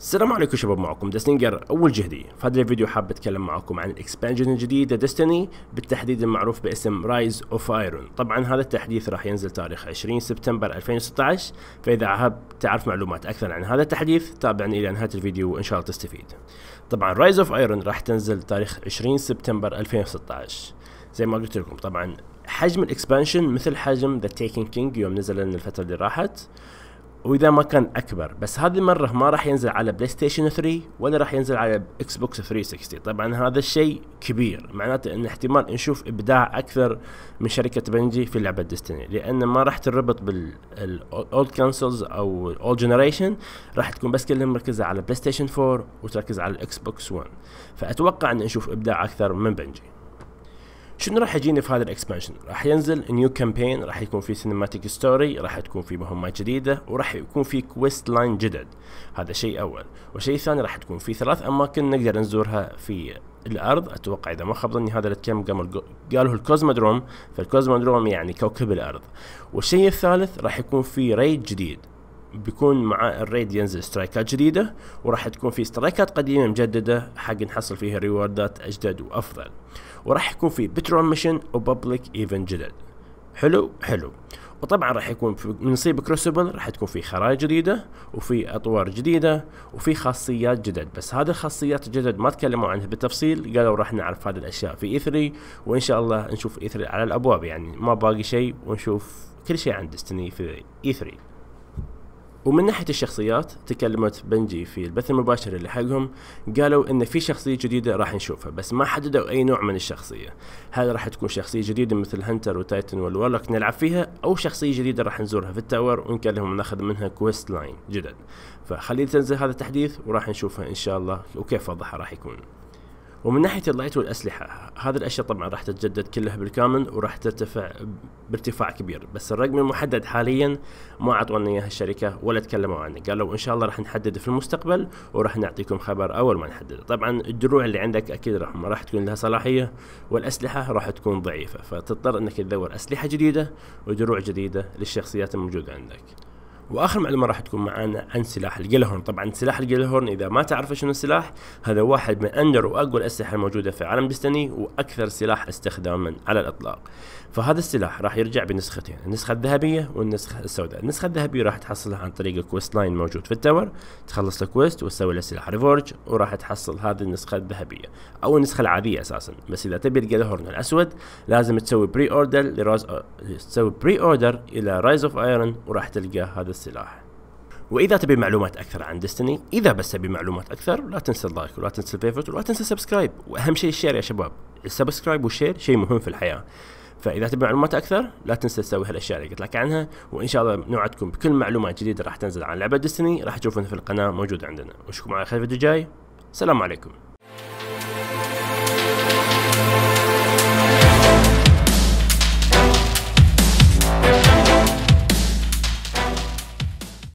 السلام عليكم شباب معكم دستنجر اول جهدي في هذا الفيديو حاب اتكلم معكم عن الاكسبانجن الجديده دستني بالتحديد المعروف باسم رايز اوف ايرون طبعا هذا التحديث راح ينزل تاريخ 20 سبتمبر 2016 فاذا حاب تعرف معلومات اكثر عن هذا التحديث تابعني الى نهايه الفيديو وان شاء الله تستفيد طبعا رايز اوف ايرون راح تنزل تاريخ 20 سبتمبر 2016 زي ما قلت لكم طبعا حجم الاكسبانشن مثل حجم ذا تيكن كينج يوم نزل الفتره اللي راحت واذا ما كان اكبر بس هذه المره ما راح ينزل على بلاي ستيشن 3 ولا راح ينزل على اكس بوكس 360 طبعا هذا الشيء كبير معناته ان احتمال نشوف ابداع اكثر من شركه بنجي في لعبه ديستني لان ما راح تربط بالاولد كونسولز او الاولد جنريشن راح تكون بس كلها مركزه على بلاي ستيشن 4 وتركز على الاكس بوكس 1 فاتوقع ان نشوف ابداع اكثر من بنجي شنو راح يجيني في هذا الاكسبانشن راح ينزل نيو كامبين راح يكون في سينماتيك ستوري راح تكون في مهمات جديده وراح يكون في كويست لاين جدد هذا شيء اول والشيء الثاني راح تكون في ثلاث اماكن نقدر نزورها في الارض اتوقع اذا ما خاب ظني هذا الكلام قبل قالوا الكوزمودروم فالكوزمودروم يعني كوكب الارض والشيء الثالث راح يكون في ريد جديد بيكون مع الريد ينزل سترايكات جديدة وراح تكون في سترايكات قديمة مجددة حق نحصل فيها ريواردات أجدد وأفضل وراح يكون في بترون ميشن وبابليك إيفن جدد حلو حلو وطبعا راح يكون في نصيب كروسبل راح تكون في خرائط جديده وفي اطوار جديده وفي خاصيات جدد بس هذه الخاصيات الجدد ما تكلموا عنها بالتفصيل قالوا راح نعرف هذه الاشياء في اي e 3 وان شاء الله نشوف اي e 3 على الابواب يعني ما باقي شيء ونشوف كل شيء عن ديستني في اي e 3 ومن ناحية الشخصيات تكلمت بنجي في البث المباشر اللي حقهم قالوا ان في شخصية جديدة راح نشوفها بس ما حددوا اي نوع من الشخصية هل راح تكون شخصية جديدة مثل هنتر وتايتن والورلوك نلعب فيها او شخصية جديدة راح نزورها في التاور ونكلمهم ناخذ منها كويست لاين جدد فخليه تنزل هذا التحديث وراح نشوفها ان شاء الله وكيف وضعها راح يكون ومن ناحيه اللايت والاسلحه هذه الاشياء طبعا راح تتجدد كلها بالكامل وراح ترتفع بارتفاع كبير بس الرقم المحدد حاليا ما اعطونا اياه الشركه ولا تكلموا عنه قالوا ان شاء الله راح نحدد في المستقبل وراح نعطيكم خبر اول ما نحدد طبعا الدروع اللي عندك اكيد راح ما راح تكون لها صلاحيه والاسلحه راح تكون ضعيفه فتضطر انك تدور اسلحه جديده ودروع جديده للشخصيات الموجوده عندك واخر معلومه راح تكون معانا عن سلاح الجلهورن طبعا سلاح الجلهورن اذا ما تعرف شنو السلاح هذا واحد من اندر واقوى الاسلحه الموجوده في عالم ديستني واكثر سلاح استخداما على الاطلاق فهذا السلاح راح يرجع بنسختين النسخه الذهبيه والنسخه السوداء النسخه الذهبيه راح تحصلها عن طريق الكويست لاين موجود في التاور تخلص الكويست وتسوي له سلاح ريفورج وراح تحصل هذه النسخه الذهبيه او النسخه العاديه اساسا بس اذا تبي الجلهورن الاسود لازم تسوي بري اوردر لرايز تسوي بري اوردر الى رايز اوف ايرون وراح تلقى هذا السلاح واذا تبي معلومات اكثر عن ديستني اذا بس تبي معلومات اكثر لا تنسى اللايك ولا تنسى الفيفورت ولا تنسى سبسكرايب واهم شيء الشير يا شباب السبسكرايب والشير شيء مهم في الحياه فاذا تبي معلومات اكثر لا تنسى تسوي هالاشياء اللي قلت لك عنها وان شاء الله نوعدكم بكل معلومات جديده راح تنزل عن لعبه ديستني راح تشوفونها في القناه موجوده عندنا واشوفكم على خير الفيديو الجاي سلام عليكم